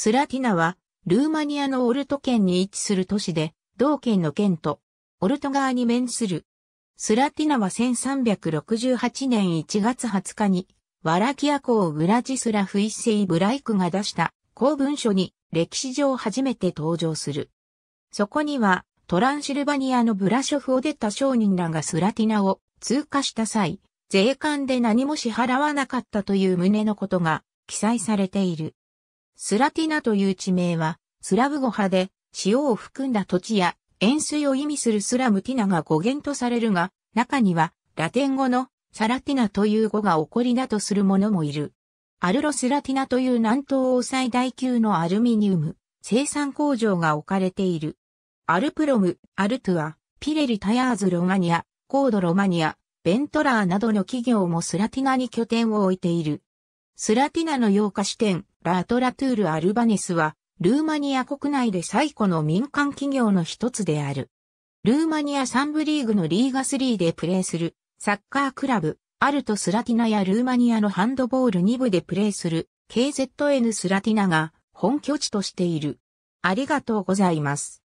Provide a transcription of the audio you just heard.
スラティナは、ルーマニアのオルト県に位置する都市で、同県の県と、オルト側に面する。スラティナは1368年1月20日に、ワラキア公ブラジスラフ一世ブライクが出した公文書に歴史上初めて登場する。そこにはトランシルバニアのブラショフを出た商人らがスラティナを通過した際、税関で何も支払わなかったという旨のことが記載されている。スラティナという地名は、スラブ語派で、塩を含んだ土地や、塩水を意味するスラムティナが語源とされるが、中には、ラテン語のサラティナという語が起こりだとする者もいる。アルロスラティナという南東欧最大級のアルミニウム生産工場が置かれている。アルプロム、アルトゥア、ピレリタヤーズロマニア、コードロマニア、ベントラーなどの企業もスラティナに拠点を置いている。スラティナの洋菓子店、ラートラトゥール・アルバネスは、ルーマニア国内で最古の民間企業の一つである。ルーマニア3部リーグのリーガ3でプレーする、サッカークラブ、アルト・スラティナやルーマニアのハンドボール2部でプレーする、KZN スラティナが本拠地としている。ありがとうございます。